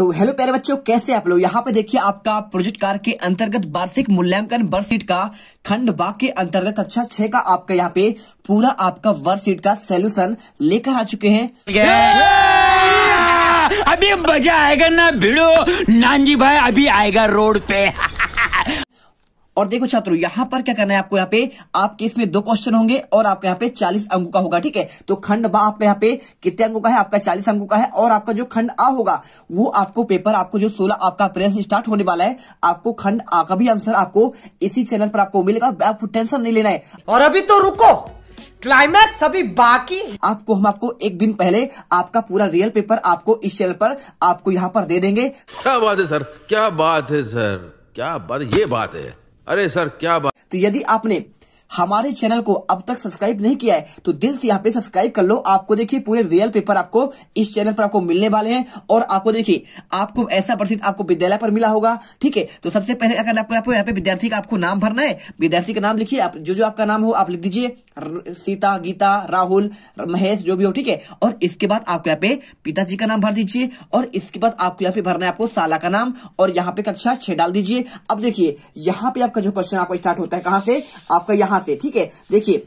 तो हेलो प्यारे बच्चों कैसे आप लोग यहाँ पे देखिए आपका प्रोजेक्ट कार के अंतर्गत वार्षिक मूल्यांकन वर्कशीट का खंड बाग के अंतर्गत कक्षा छह का आपका यहाँ पे पूरा आपका वर्कशीट का सोल्यूशन लेकर आ चुके हैं अभी मजा आएगा ना भिड़ो नानजी भाई अभी आएगा रोड पे और देखो छात्रों यहां पर क्या करना है आपको यहाँ पे आपके इसमें दो क्वेश्चन होंगे और आपके यहाँ पे चालीस अंकों का होगा ठीक है तो खंड बा आपका यहाँ पे कितने अंकों का है आपका चालीस अंकों का है और आपका जो खंड आ होगा वो आपको पेपर आपको जो सोलह आपका प्रेस स्टार्ट होने वाला है आपको खंड आ का भी आंसर आपको इसी चैनल पर आपको मिलेगा आपको टेंशन नहीं लेना है और अभी तो रुको क्लाइमैक्स अभी बाकी आपको हम आपको एक दिन पहले आपका पूरा रियल पेपर आपको इस चैनल पर आपको यहाँ पर दे देंगे क्या बात है सर क्या बात है सर क्या बात ये बात है अरे सर क्या बात तो यदि आपने हमारे चैनल को अब तक सब्सक्राइब नहीं किया है तो दिल से यहाँ पे सब्सक्राइब कर लो आपको देखिए पूरे रियल पेपर आपको इस चैनल पर आपको मिलने वाले हैं और आपको देखिए आपको ऐसा प्रसिद्ध आपको विद्यालय पर मिला होगा ठीक है तो सबसे पहले अगर आपको यहाँ पे यहाँ पे विद्यार्थी का आपको नाम भरना है विद्यार्थी का नाम लिखिए आप जो जो आपका नाम हो आप लिख दीजिए सीता गीता राहुल महेश जो भी हो ठीक है और इसके बाद आपको यहाँ पे पिताजी का नाम भर दीजिए और इसके बाद आपको यहाँ पे भरना है आपको साला का नाम और यहाँ पे कक्षा छह डाल दीजिए अब देखिए यहाँ पे आपका जो क्वेश्चन आपका स्टार्ट होता है कहाँ से आपका यहाँ यहां से ठीक है देखिए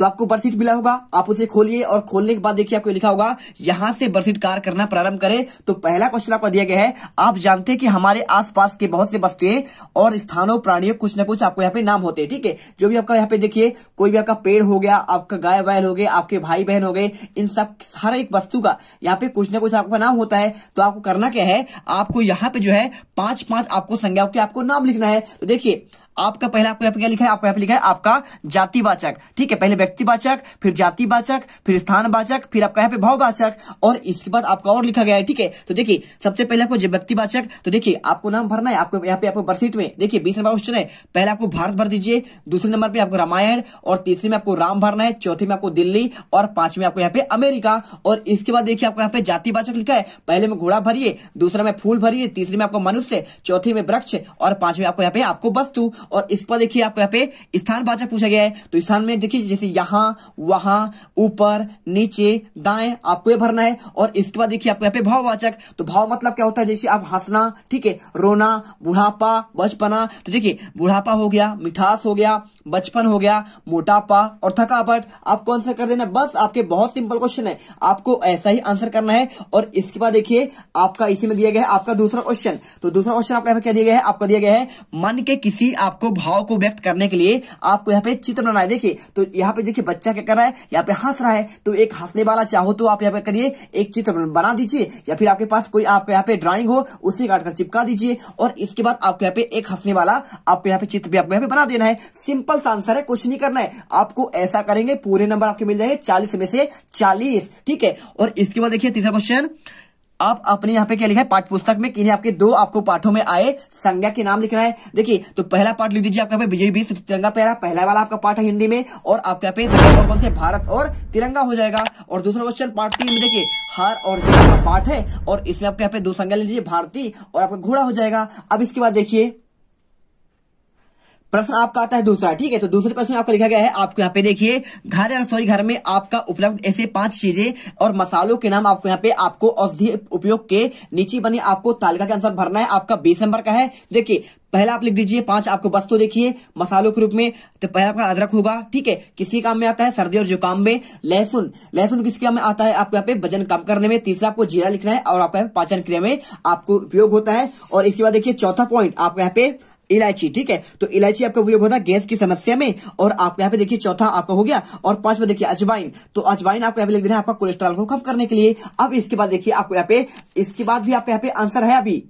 तो आपको बर्सीट मिला होगा आप उसे खोलिए और खोलने के बाद देखिए आपको लिखा होगा यहां से बर्सीट कार करना प्रारंभ करें तो पहला क्वेश्चन आपको दिया गया है आप जानते हैं कि हमारे आसपास के बहुत से वस्तुएं और स्थानों प्राणियों कुछ ना कुछ आपको यहाँ पे नाम होते हैं ठीक है थीके? जो भी आपका यहाँ पे देखिए कोई भी आपका पेड़ हो गया आपका गाय बैल हो गए आपके भाई बहन हो गए इन सब हर एक वस्तु का यहाँ पे कुछ ना कुछ आपका नाम होता है तो आपको करना क्या है आपको यहाँ पे जो है पांच पांच आपको संज्ञा के आपको नाम लिखना है तो देखिए आपका पहले आपको यहाँ पे क्या लिखा है आपको यहाँ पे लिखा है आपका जातिवाचक ठीक है पहले व्यक्तिवाचक फिर जातिवाचक फिर स्थानवाचक फिर आपका यहाँ पे भाववाचक और इसके बाद आपका और लिखा गया है ठीक है तो देखिए सबसे पहले आपको व्यक्तिवाचक तो देखिए आपको नाम भरना है आपको यहाँ पे आपको बर्सीट में देखिए बीस नंबर क्वेश्चन है पहले आपको भारत भर दीजिए दूसरे नंबर पर आपको रामायण और तीसरे में आपको राम भरना है चौथे में आपको दिल्ली और पांचवें आपको यहाँ पे अमेरिका और इसके बाद देखिए आपको यहाँ पे जातिवाचक लिखा है पहले में घोड़ा भरिए दूसरा में फूल भरिए तीसरे में आपको मनुष्य चौथे में वृक्ष और पांचवें आपको यहाँ पे आपको वस्तु और इस पर देखिए आपको यहाँ पे स्थान वाचक पूछा गया है तो स्थान में देखिए जैसे यहाँ वहां ऊपर नीचे दाएं आपको ये भरना है और इसके बाद देखिए आपको यहाँ पे भाववाचक तो भाव मतलब क्या होता है जैसे आप हंसना ठीक है रोना बुढ़ापा बचपना तो देखिए बुढ़ापा हो गया मिठास हो गया बचपन हो गया मोटापा और थकावट आप कौन सा कर देना बस आपके बहुत सिंपल क्वेश्चन है आपको ऐसा ही आंसर करना है और इसके बाद देखिए आपका इसी में दिया गया है आपका दूसरा क्वेश्चन तो दूसरा क्वेश्चन आपका क्या दिया गया है आपको दिया गया है मन के किसी आपको भाव को व्यक्त करने के लिए आपको यहाँ पे चित्र बनाना है देखिए तो यहाँ पे देखिए बच्चा क्या कर रहा है यहाँ पे हंस रहा है तो एक हंसने वाला चाहो तो आप यहाँ पे करिए एक चित्र बना दीजिए या फिर आपके पास कोई आपका यहाँ पे ड्राइंग हो उसे काट कर चिपका दीजिए और इसके बाद आपको यहाँ पे एक हंसने वाला आपको यहाँ पे चित्र भी आपको यहाँ पे बना देना है सिंपल सिंपल सा आंसर है कुछ नहीं करना है आपको ऐसा करेंगे पूरे नंबर आपके मिल जाएंगे चालीस में से चालीस ठीक है और इसके बाद देखिए तीसरा क्वेश्चन आप अपने यहाँ पे क्या लिखा है पाठ पुस्तक में किन्हीं आपके दो आपको पाठों में आए संज्ञा के नाम लिखना है देखिए तो पहला पाठ लिख दीजिए आपका पे विजय बीस तिरंगा प्यारा पहला वाला आपका पाठ है हिंदी में और आपके यहाँ पे कौन कौन से भारत और तिरंगा हो जाएगा और दूसरा क्वेश्चन पार्ट तीन में देखिए हार और का पाठ है और इसमें आपके यहाँ पे दो संज्ञा लीजिए भारतीय और आपका घोड़ा हो जाएगा अब इसके बाद देखिए प्रश्न आपका आता है दूसरा ठीक है तो दूसरे प्रश्न में आपको लिखा गया है आपको यहाँ पे देखिए घर या रसोई घर में आपका उपलब्ध ऐसे पांच चीजें और मसालों के नाम आपको यहाँ पे आपको औषधि उपयोग के नीचे बने आपको तालिका के अनुसार भरना है आपका बीस नंबर का है देखिए पहला आप लिख दीजिए पांच आपको बस तो देखिए मसालों के रूप में तो पहला आपका अदरक होगा ठीक है किसी काम में आता है सर्दी और जुकाम में लहसुन लहसुन किसी काम में आता है आपको यहाँ पे वजन कम करने में तीसरा आपको जीरा लिखना है और आपका पाचन क्रिया में आपको उपयोग होता है और इसके बाद देखिए चौथा पॉइंट आपको यहाँ पे इलायची ठीक है तो इलायची आपका उपयोग होता है गैस की समस्या में और आपका यहाँ पे देखिए चौथा आपका हो गया और पांचवा देखिए अजवाइन तो अजवाइन आपको यहाँ पे लिख देना है आपका कोलेस्ट्रॉल को कम करने के लिए अब इसके बाद देखिए आपको यहाँ पे इसके बाद भी आपका यहाँ पे आंसर है अभी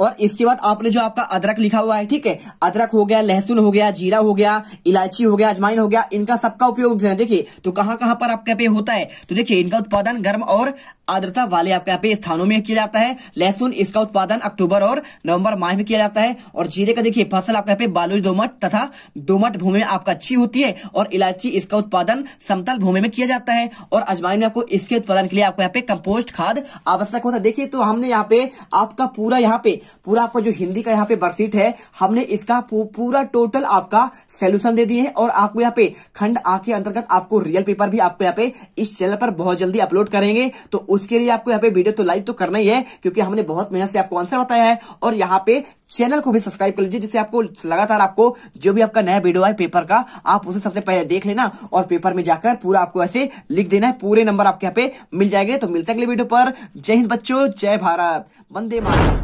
और इसके बाद आपने जो आपका अदरक लिखा हुआ है ठीक है अदरक हो गया लहसुन हो गया जीरा हो गया इलायची हो गया अजमाइन हो गया इनका सबका उपयोग देखिए तो कहाँ कहाँ पर आपका पे होता है तो देखिए इनका उत्पादन गर्म और आर्द्रता वाले आपके यहाँ पे स्थानों में किया जाता है लहसुन इसका उत्पादन अक्टूबर और नवंबर माह में किया जाता है और जीरे का देखिए फसल आपके यहाँ पे बालू दोमट तथा दोमट भूमि में आपका अच्छी होती है और इलायची इसका उत्पादन समतल भूमि में किया जाता है और अजवाइन में आपको इसके उत्पादन के लिए आपको यहाँ पे कंपोस्ट खाद आवश्यक होता है देखिए तो हमने यहाँ पे आपका पूरा यहाँ पे पूरा आपका जो हिंदी का यहाँ पे वर्कशीट है हमने इसका पूरा टोटल आपका सोल्यूशन दे दिए है और आपको यहाँ पे खंड आ के अंतर्गत आपको रियल पेपर भी आपको यहाँ पे इस चैनल पर बहुत जल्दी अपलोड करेंगे तो उसके लिए आपको यहाँ पे वीडियो तो लाइक तो करना ही है क्योंकि हमने बहुत मेहनत से आपको आंसर बताया है और यहाँ पे चैनल को भी सब्सक्राइब कर लीजिए जिससे आपको लगातार आपको जो भी आपका नया वीडियो है पेपर का आप उसे सबसे पहले देख लेना और पेपर में जाकर पूरा आपको ऐसे लिख देना है पूरे नंबर आपके यहाँ पे मिल जाएंगे तो मिलते अगले वीडियो पर जय हिंद बच्चों जय भारत वंदे मातरम